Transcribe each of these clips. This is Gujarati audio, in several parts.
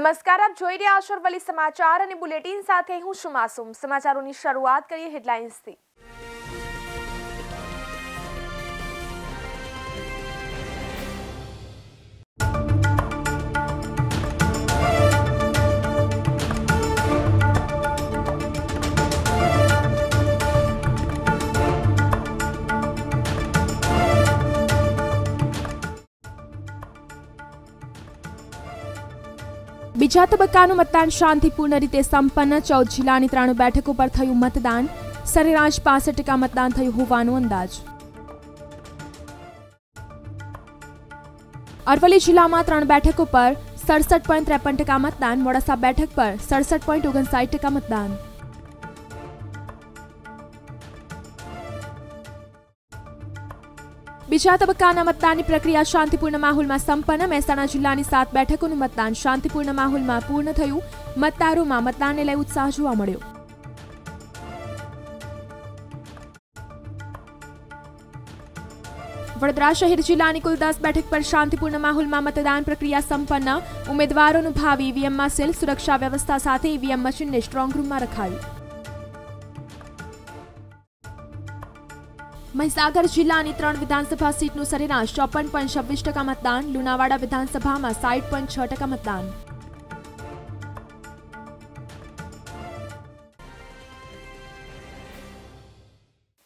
નમસ્કાર આપ જોઈ રહ્યા છો સમાચાર અને બુલેટિન સાથે હું છું માસુમ સમાચારોની શરૂઆત કરીએ હેડલાઇન્સથી બીજા તબક્કાનું મતદાન શાંતિપૂર્ણ રીતે સંપન્ન ચૌદ જિલ્લાની ત્રાણું બેઠકો પર થયું મતદાન સરેરાશ પાસઠ ટકા મતદાન થયું હોવાનો અંદાજ અરવલ્લી જિલ્લામાં ત્રણ બેઠકો પર સડસઠ પોઈન્ટ ત્રેપન ટકા મતદાન મોડાસા બેઠક પર સડસઠ પોઈન્ટ ઓગણસાઠ ટકા મતદાન બીજા તબક્કાના મતદાનની પ્રક્રિયા શાંતિપૂર્ણ માહોલમાં સંપન્ન મહેસાણા જિલ્લાની સાત બેઠકોનું મતદાન શાંતિપૂર્ણ માહોલમાં પૂર્ણ થયું મતદારોમાં મતદાનને લઈ ઉત્સાહ જોવા મળ્યો વડોદરા શહેર જિલ્લાની કુલ દસ બેઠક પર શાંતિપૂર્ણ માહોલમાં મતદાન પ્રક્રિયા સંપન્ન ઉમેદવારોનું ભાવ ઈવીએમમાં સેલ સુરક્ષા વ્યવસ્થા સાથે ઈવીએમ મશીનને સ્ટ્રોંગ રૂમમાં રખાયું મહીસાગર જિલ્લાની ત્રણ વિધાનસભા સીટનું સરેરાશ ચોપન પોઈન્ટ છવ્વીસ ટકા મતદાન લુણાવાડા વિધાનસભામાં સાઠ પોઈન્ટ છ ટકા મતદાન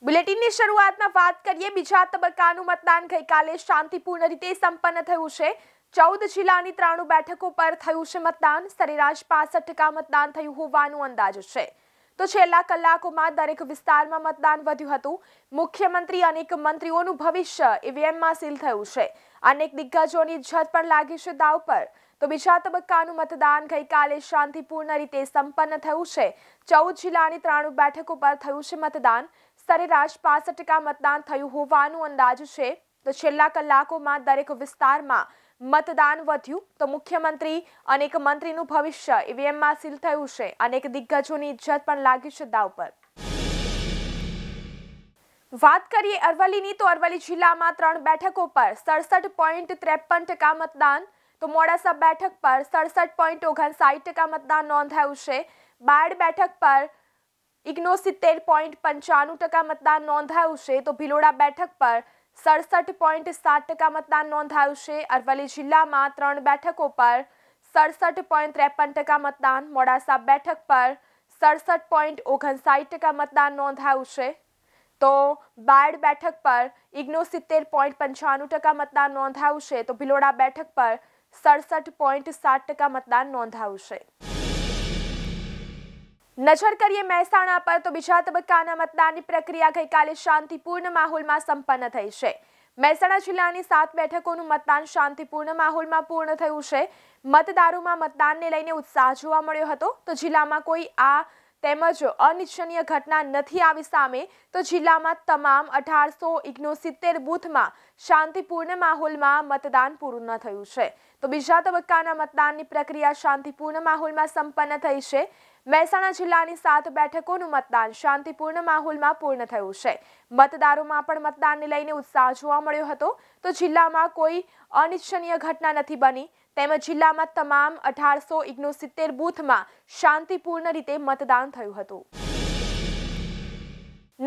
બુલેટિનની શરૂઆતમાં વાત કરીએ બીજા તબક્કાનું મતદાન ગઈકાલે શાંતિપૂર્ણ રીતે સંપન્ન થયું છે ચૌદ જિલ્લાની ત્રાણું બેઠકો પર થયું છે મતદાન સરેરાશ પાસઠ ટકા મતદાન થયું હોવાનું અંદાજ છે તો છેલ્લા કલાકોમાં દરેક વિસ્તારમાં મતદાન વધ્યું હતું મુખ્યમંત્રી અનેક મંત્રીઓનું ભવિષ્ય ઈવીએમમાં સીલ થયું છે અનેક દિગ્ગજોની છત પણ લાગી છે દાવ પર તો બીજા તબક્કાનું મતદાન ગઈકાલે શાંતિપૂર્ણ રીતે સંપન્ન થયું છે ચૌદ જિલ્લાની ત્રાણું બેઠકો પર થયું છે મતદાન સરેરાશ પાસઠ ટકા મતદાન થયું હોવાનું અંદાજ છે તો છેલ્લા કલાકોમાં દરેક વિસ્તારમાં મતદાન વધ્યું તો મુખ્યમંત્રી અને એક મંત્રીનું ભવિષ્ય ઈવીએમમાં સીલ થયું છે અને એક દિગ્ગજોની ઇજ્જત પણ લાગી છે દાવ પર વાત કરીએ અરવલ્લીની તો અરવલ્લી જિલ્લામાં ત્રણ બેઠકો પર સડસઠ પોઈન્ટ ત્રેપન ટકા મતદાન તો મોડાસા બેઠક પર સડસઠ પોઈન્ટ ઓગણસાઠ ટકા મતદાન નોંધાયું છે બાળ બેઠક પર ઇગ્નો સિત્તેર પોઈન્ટ પંચાણું ટકા મતદાન નોંધાયું છે તો ભિલોડા બેઠક પર સડસઠ પોઈન્ટ સાત ટકા મતદાન નોંધાયું છે અરવલ્લી જિલ્લામાં ત્રણ બેઠકો પર સડસઠ પોઈન્ટ ત્રેપન ટકા મતદાન મોડાસા બેઠક પર સડસઠ પોઈન્ટ ઓગણસાઠ ટકા મતદાન નોંધાયું છે તો બાયડ બેઠક પર ઇગ્નો સિત્તેર પોઈન્ટ પંચાણું ટકા મતદાન નોંધાયું છે તો ભિલોડા બેઠક પર સડસઠ પોઈન્ટ સાત ટકા મતદાન નોંધાયું છે નજર કરીએ મહેસાણા પર તો બીજા તબક્કાના મતદાનની પ્રક્રિયા ગઈકાલે શાંતિપૂર્ણ માહોલમાં સંપન્ન થઈ છે મહેસાણા જિલ્લાની સાત બેઠકોનું મતદાન શાંતિપૂર્ણ માહોલમાં પૂર્ણ થયું છે મતદારોમાં મતદાનને લઈને ઉત્સાહ જોવા મળ્યો હતો તો જિલ્લામાં કોઈ આ તેમજ અનિચ્છનીય ઘટના નથી આવી સામે તો જિલ્લામાં તમામ અઢારસો સિત્તેર બૂથમાં શાંતિપૂર્ણ માહોલમાં મતદાન પૂર્ણ થયું છે તો બીજા તબક્કાના મતદાનની પ્રક્રિયા શાંતિપૂર્ણ માહોલમાં સંપન્ન થઈ છે મહેસાણા જિલ્લાની સાત બેઠકોનું મતદાન શાંતિપૂર્ણ માહોલમાં પૂર્ણ થયું છે મતદારોમાં પણ મતદાનને લઈને ઉત્સાહ જોવા મળ્યો હતો તો જિલ્લામાં કોઈ અનિચ્છનીય ઘટના નથી બની તેમજ જિલ્લામાં તમામ અઢારસો ઓગણસિત્તેર બૂથમાં શાંતિપૂર્ણ રીતે મતદાન થયું હતું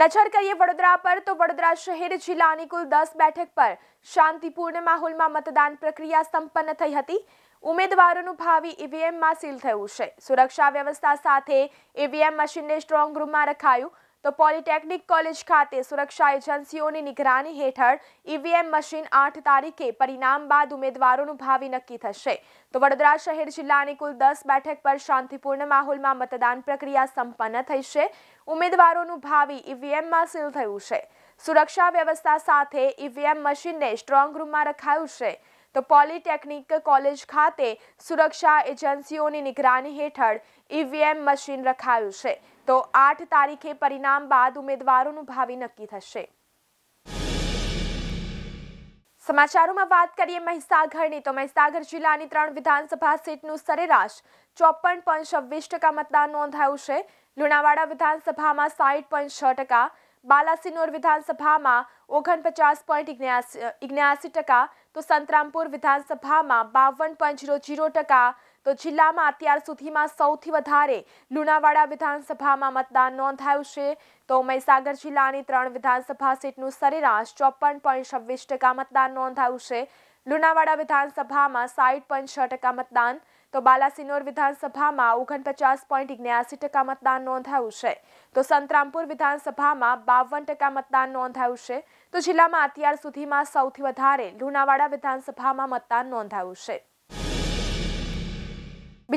નજર કરીએ વડોદરા પર તો વડોદરા શહેર જિલ્લાની કુલ દસ બેઠક પર શાંતિપૂર્ણ માહોલમાં મતદાન પ્રક્રિયા સંપન્ન થઈ હતી ઉમેદવારોનું ભાવિ ઈવીએમમાં સીલ થયું છે સુરક્ષા વ્યવસ્થા સાથે ઈવીએમ મશીનને સ્ટ્રોંગ રૂમમાં રખાયું તો પોલિટેકનિક કોલેજ ખાતે સુરક્ષા એજન્સીઓની નિગરાની હેઠળ ઈવીએમ મશીન આઠ તારીખે પરિણામ બાદ ઉમેદવારોનું ભાવિ નક્કી થશે તો વડોદરા શહેર જિલ્લાની કુલ દસ બેઠક પર શાંતિપૂર્ણ માહોલમાં મતદાન પ્રક્રિયા સંપન્ન થઈ છે ઉમેદવારોનું ભાવિ ઈવીએમમાં સીલ થયું છે સુરક્ષા વ્યવસ્થા સાથે ઈવીએમ મશીનને સ્ટ્રોંગ રૂમમાં રખાયું છે તો પોલિટેકનિક કોલેજ ખાતે સુરક્ષા એજન્સીઓની નિગરાની હેઠળ ઈવીએમ મશીન રખાયું છે તો આઠ તારીખે પરિણામ બાદ ઉમેદવારોનું ભાવિ નક્કી થશે સમાચારોમાં વાત કરીએ મહીસાગરની તો મહીસાગર જિલ્લાની ત્રણ વિધાનસભા સીટનું સરેરાશ ચોપન પોઈન્ટ છવ્વીસ ટકા મતદાન નોંધાયું છે લુણાવાડા વિધાનસભામાં સાહીઠ પોઈન્ટ છ ટકા બાલાસિનોર વિધાનસભામાં ઓગણપચાસ પોઈન્ટ ઇગ્યાસી ટકા તો સંતરામપુર વિધાનસભામાં બાવન પોઈન્ટ જીરો જીરો ટકા તો જિલ્લામાં અત્યાર સુધીમાં સૌથી વધારે લુણાવાડા વિધાનસભામાં મતદાન નોંધાયું છે તો મહીસાગર જિલ્લાની ત્રણ વિધાનસભા સીટનું સરેરાશ ચોપન પોઈન્ટ છવ્વીસ ટકા મતદાન નોંધાયું છે લુણાવાડા વિધાનસભામાં સાહીઠ પોઈન્ટ છ ટકા મતદાન તો બાલાસિનોર વિધાનસભામાં ઓગણપચાસ પોઈન્ટ ઇગ્યાસી ટકા મતદાન નોંધાયું છે તો સંતરામપુર વિધાનસભામાં બાવન ટકા મતદાન નોંધાયું છે તો જિલ્લામાં અત્યાર સુધીમાં સૌથી વધારે લુણાવાડા વિધાનસભામાં મતદાન નોંધાયું છે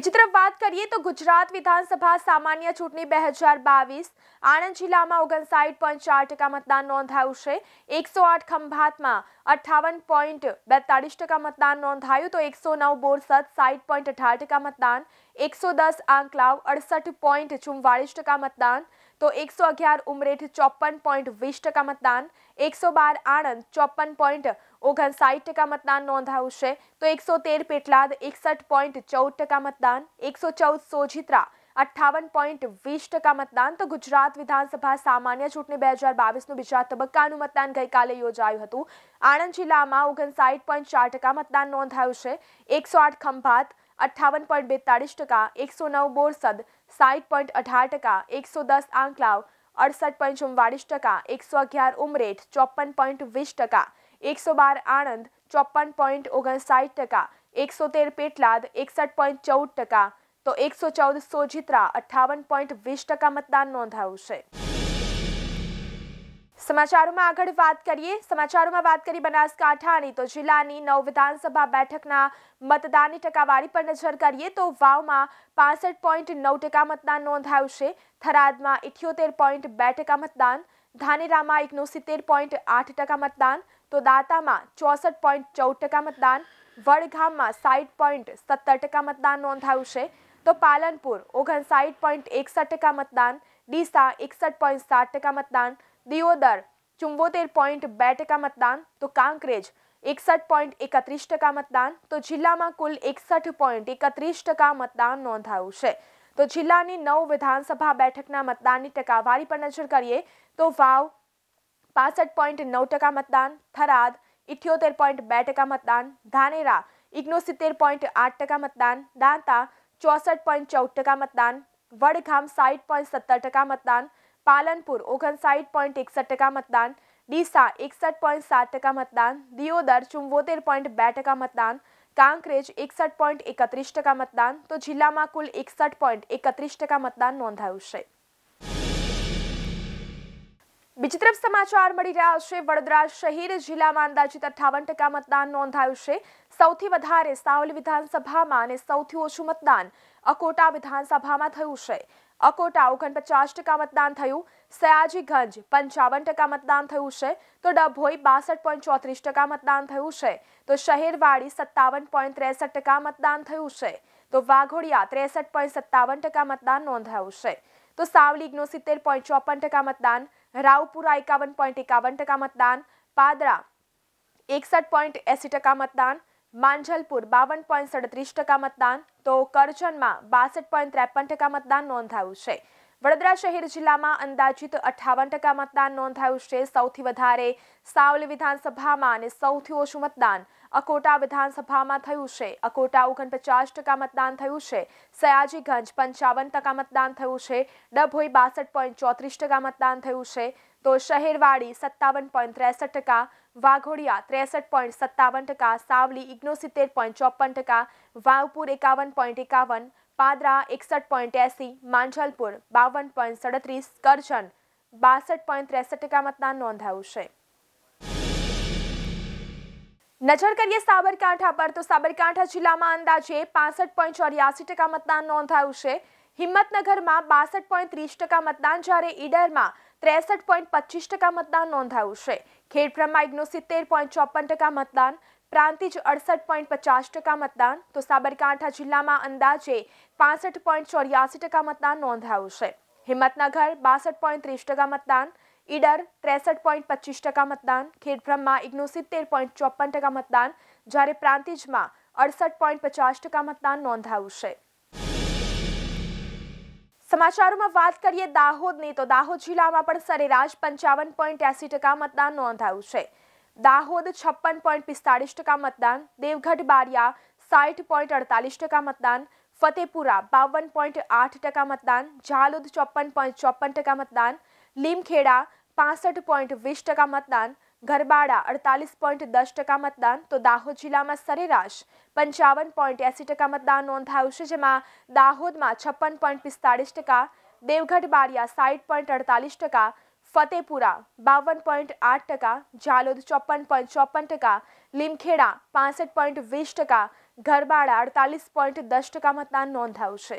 બીજી તરફ વાત કરીએ તો ગુજરાત વિધાનસભા સામાન્ય ચૂંટણી બે હજાર બાવીસ આણંદ જિલ્લામાં ઓગણસાઠ પોઈન્ટ ચાર ટકા મતદાન નોંધાયું છે એકસો આઠ ખંભાતમાં અઠ્ઠાવન પોઈન્ટ બેતાળીસ ટકા મતદાન નોંધાયું તો એકસો નવ બોરસદ સાઠ પોઈન્ટ અઢાર ટકા મતદાન એકસો દસ આંકલાવ અડસઠ પોઈન્ટ ચુમ્વાળીસ ટકા મતદાન તો એકસો અગિયાર ઉમરેઠ ચોપન પોઈન્ટ વીસ ટકા મતદાન એકસો બાર આણંદ ચોપન પોઈન્ટ ઓગણસાઠ ટકા મતદાન નોંધાયું છે તો એકસો તેર પેટલાદ એકસઠ પોઈન્ટ ચૌદ ટકા મતદાન એકસો ચૌદ સોજિત્રા અઠ્ઠાવન પોઈન્ટ વીસ ટકા મતદાન તો ગુજરાત વિધાનસભા સામાન્ય ચૂંટણી બે હજાર બાવીસનું બીજા તબક્કાનું મતદાન ગઈકાલે યોજાયું હતું આણંદ જિલ્લામાં ઓગણસાઠ પોઈન્ટ ચાર ટકા મતદાન નોંધાયું છે એકસો આઠ ખંભાત અઠ્ઠાવન પોઈન્ટ બેતાળીસ ટકા એકસો નવ બોરસદ સાઠ પોઈન્ટ અઢાર ટકા એકસો દસ આંકલાવ અડસઠ પોઈન્ટ ચુમ્વાળીસ ટકા એકસો અગિયાર ઉમરેઠ ચોપન પોઈન્ટ વીસ ટકા એકસો બાર આણંદ ચોપન પોઈન્ટ ઓગણસાઠ ટકા એકસો તેર પેટલાદ એકસઠ પોઈન્ટ ચૌદ ટકા તો એકસો ચૌદ સોજિત્રા અઠ્ઠાવન પોઈન્ટ વીસ ટકા મતદાન નોંધાયું છે સમાચારોમાં આગળ વાત કરીએ સમાચારોમાં વાત કરી બનાસકાંઠાની તો જિલ્લાની નવ વિધાનસભા બેઠકના મતદાનની ટકાવારી પર નજર કરીએ તો વાવમાં પાસઠ પોઈન્ટ નવ ટકા મતદાન નોંધાયું છે થરાદમાં ઇઠ્યોતેર પોઈન્ટ બે ટકા મતદાન ધાનેરામાં એકનો સિત્તેર પોઈન્ટ આઠ ટકા મતદાન તો દાતામાં ચોસઠ પોઈન્ટ ચૌદ ટકા મતદાન વડગામમાં સાઠ પોઈન્ટ સત્તર ટકા મતદાન નોંધાયું છે તો પાલનપુર ઓગણસાઠ પોઈન્ટ એકસઠ ટકા મતદાન ડીસા એકસઠ પોઈન્ટ સાત ટકા મતદાન દિયોદર ચુંબોતેર પોઈન્ટ બે ટકા મતદાન તો કાંકરેજ એકસઠ પોઈન્ટ એકત્રીસ ટકા મતદાન તો જિલ્લામાં કુલ એકસઠ પોઈન્ટ એકત્રીસ ટકા મતદાન નોંધાયું છે તો જિલ્લાની નવ વિધાનસભા બેઠકના મતદાનની ટકાવારી પર નજર કરીએ તો વાવ પાસઠ પોઈન્ટ નવ ટકા મતદાન થરાદ ઇઠ્યોતેર પોઈન્ટ બે ટકા મતદાન ધાનેરા ઇગ્નોસિત્તેર પોઈન્ટ આઠ ટકા મતદાન દાંતા ચોસઠ પોઈન્ટ ચૌદ ટકા મતદાન વડગામ સાઠ પોઈન્ટ સત્તર ટકા મતદાન પાલનપુર ઓગણસાઠ પોઈન્ટ એકસઠ ટકા મતદાન ડીસા એકસઠ પોઈન્ટ સાત ટકા મતદાન દિયોદર ચુમ્બોતેર પોઈન્ટ બે ટકા મતદાન કાંકરેજ એકસઠ પોઈન્ટ એકત્રીસ ટકા મતદાન તો જિલ્લામાં કુલ એકસઠ પોઈન્ટ એકત્રીસ ટકા મતદાન નોંધાયું છે બીજી તરફ સમાચાર મળી રહ્યા છે વડોદરા શહેર જિલ્લામાં અંદાજીત અઠાવન ટકા મતદાન નોંધાયું છે સૌથી વધારે સાવલી વિધાનસભામાં અને સૌથી ઓછું મતદાન અકોટા વિધાનસભામાં થયું છે અકોટા ઓગણપચાસ ટકા મતદાન થયું સયાજીગંજ પંચાવન ટકા મતદાન થયું છે તો ડભોઈ બાસઠ પોઈન્ટ ચોત્રીસ ટકા મતદાન થયું છે તો શહેરવાડી સત્તાવન પોઈન્ટ ત્રેસઠ ટકા મતદાન થયું છે તો વાઘોડિયા ત્રેસઠ પોઈન્ટ સત્તાવન ટકા મતદાન નોંધાયું છે તો સાવલીગનું સિત્તેર પોઈન્ટ ચોપન ટકા મતદાન રાવપુરા એકાવન પોઈન્ટ એકાવન ટકા મતદાન પાદરા એકસઠ પોઈન્ટ એંસી ટકા મતદાન માંજલપુર બાવન પોઈન્ટ સડત્રીસ ટકા મતદાન તો કરજણમાં બાસઠ પોઈન્ટ ત્રેપન ટકા મતદાન નોંધાયું છે વડોદરા શહેર જિલ્લામાં અંદાજિત અઠાવન ટકા મતદાન નોંધાયું છે સૌથી વધારે સાવલી વિધાનસભામાં અને સૌથી ઓછું મતદાન અકોટા વિધાનસભામાં થયું છે અકોટા ઓગણપચાસ ટકા મતદાન થયું છે સયાજીગંજ પંચાવન ટકા મતદાન થયું છે ડભોઈ બાસઠ પોઈન્ટ ચોત્રીસ ટકા મતદાન થયું છે તો શહેરવાડી સત્તાવન પોઈન્ટ ત્રેસઠ ટકા વાઘોડિયા ત્રેસઠ પોઈન્ટ સત્તાવન ટકા સાવલી ઇગ્નોસિત્તેર પોઈન્ટ ચોપન ટકા વાવપુર એકાવન પોઈન્ટ એકાવન પાદરા એકસઠ પોઈન્ટ એસી માંજલપુર બાવન પોઈન્ટ સડત્રીસ કરજણ બાસઠ પોઈન્ટ ત્રેસઠ ટકા મતદાન નોંધાયું છે નજર કરીએ સાબરકાંઠા પર તો સાબરકાંઠા જિલ્લામાં અંદાજે પાસઠ પોઈન્ટ ચોર્યાસી ટકા મતદાન નોંધાયું છે હિંમતનગરમાં બાસઠ પોઈન્ટ ત્રીસ ટકા મતદાન જ્યારે ઈડરમાં ત્રેસઠ પોઈન્ટ પચીસ ટકા મતદાન નોંધાયું છે ખેડબ્રહ્મા ઇગ્નો સિત્તેર પોઈન્ટ ચોપન ટકા મતદાન પ્રાંતિજ અડસઠ પોઈન્ટ પચાસ ટકા મતદાન તો સાબરકાંઠા જિલ્લામાં અંદાજે પાસઠ પોઈન્ટ ચોર્યાસી ટકા મતદાન નોંધાયું છે હિંમતનગર બાસઠ પોઈન્ટ ત્રીસ ટકા મતદાન ઈડર ત્રેસઠ પોઈન્ટ પચીસ ટકા મતદાન ખેડબ્રહ્મમાં ઇગ્નોસિત્તેર પોઈન્ટ ચોપન ટકા મતદાન જ્યારે પ્રાંતિજમાં અડસઠ પોઈન્ટ પચાસ ટકા મતદાન નોંધાયું છે સમાચારોમાં વાત કરીએ દાહોદની તો દાહોદ જિલ્લામાં પણ સરેરાશ પંચાવન પોઈન્ટ એસી ટકા મતદાન નોંધાયું છે દાહોદ છપ્પન પોઈન્ટ પિસ્તાળીસ ટકા મતદાન દેવગઢ બારિયા સાઠ પોઈન્ટ અડતાલીસ ટકા મતદાન ફતેપુરા બાવન પોઈન્ટ આઠ ટકા મતદાન ઝાલુદ ચોપન પોઈન્ટ ચોપ્પન ટકા મતદાન લીમખેડા પાસઠ પોઈન્ટ વીસ ટકા મતદાન ગરબાડા અડતાલીસ પોઈન્ટ દસ ટકા મતદાન તો દાહોદ જિલ્લામાં સરેરાશ પંચાવન પોઈન્ટ એંસી ટકા મતદાન નોંધાયું છે જેમાં દાહોદમાં છપ્પન પોઈન્ટ પિસ્તાળીસ ટકા દેવગઢ બારિયા સાઠ પોઈન્ટ અડતાલીસ ટકા ફતેપુરા બાવન પોઈન્ટ આઠ ટકા જાલોદ ચોપન પોઈન્ટ ચોપન ટકા લીમખેડા પાસઠ પોઈન્ટ વીસ ટકા ગરબાડા અડતાલીસ પોઈન્ટ દસ ટકા મતદાન નોંધાયું છે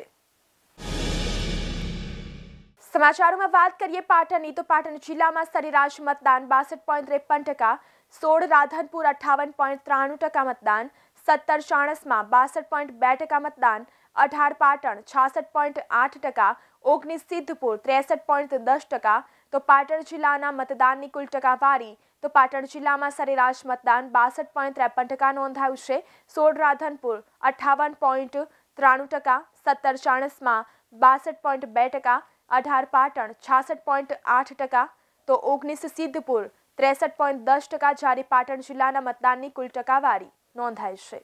સમાચારોમાં વાત કરીએ પાટણની તો પાટણ જિલ્લામાં સરેરાશ મતદાન બાસઠ પોઈન્ટ ત્રેપન ટકા સોળ રાધનપુર અઠાવન પોઈન્ટ ત્રાણું ટકા મતદાન સત્તર ચાણસમાં બાસઠ પોઈન્ટ બે ટકા મતદાન અઢાર પાટણ છાસઠ પોઈન્ટ આઠ ટકા ઓગણીસ સિદ્ધપુર ત્રેસઠ પોઈન્ટ દસ ટકા તો પાટણ જિલ્લાના મતદાનની કુલ ટકાવારી તો પાટણ જિલ્લામાં સરેરાશ મતદાન બાસઠ પોઈન્ટ ત્રેપન ટકા નોંધાયું છે સોળ રાધનપુર અઠાવન પોઈન્ટ ત્રાણું ટકા સત્તર ચાણસમાં બાસઠ પોઈન્ટ બે ટકા અઢાર પાટણ છાસઠ પોઈન્ટ આઠ ટકા તો ઓગણીસ સિદ્ધપુર ત્રેસઠ પોઈન્ટ દસ ટકા જ્યારે પાટણ જિલ્લાના મતદાનની કુલ ટકાવારી નોંધાઈ છે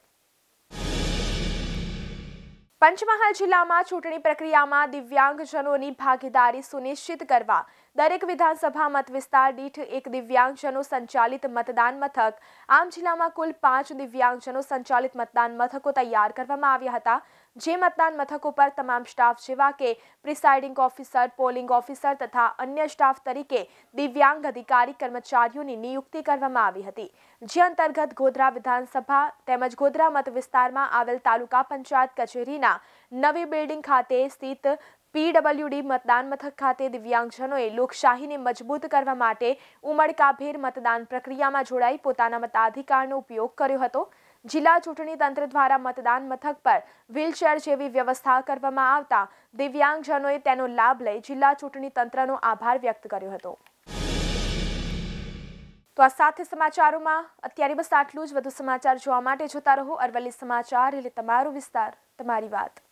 પંચમહાલ જિલ્લામાં ચૂંટણી પ્રક્રિયામાં દિવ્યાંગજનોની ભાગીદારી સુનિશ્ચિત કરવા દરેક વિધાનસભા મત વિસ્તાર દીઠ એક દિવ્યાંગજનો સંચાલિત મતદાન મથક આમ જિલ્લામાં કુલ પાંચ દિવ્યાંગજનો સંચાલિત મતદાન મથકો તૈયાર કરવામાં આવ્યા હતા જે મતદાન મથકો પર તમામ સ્ટાફ જેવા કે પ્રિસાઇડિંગ ઓફિસર પોલિંગ ઓફિસર તથા અન્ય સ્ટાફ તરીકે દિવ્યાંગ અધિકારી કર્મચારીઓની નિયુક્તિ કરવામાં આવી હતી જે અંતર્ગત ગોધરા વિધાનસભા તેમજ ગોધરા મત વિસ્તારમાં આવેલ તાલુકા પંચાયત કચેરીના નવી બિલ્ડિંગ ખાતે સ્થિત પીડબલ્યુડી મતદાન મથક ખાતે દિવ્યાંગજનોએ લોકશાહીને મજબૂત કરવા માટે ઉમળકાભેર મતદાન પ્રક્રિયામાં જોડાઈ પોતાના મતાધિકારનો ઉપયોગ કર્યો હતો જિલ્લા ચૂંટણી તંત્ર દ્વારા મતદાન મથક પર વ્હીલચેર જેવી વ્યવસ્થા કરવામાં આવતા દિવ્યાંગજનોએ તેનો લાભ લઈ જિલ્લા ચૂંટણી તંત્રનો આભાર વ્યક્ત કર્યો હતો તો આ સાથે સમાચારોમાં અત્યારે બસ આટલું જ વધુ સમાચાર જોવા માટે જોતા રહો અરવલ્લી સમાચાર એટલે તમારો વિસ્તાર તમારી વાત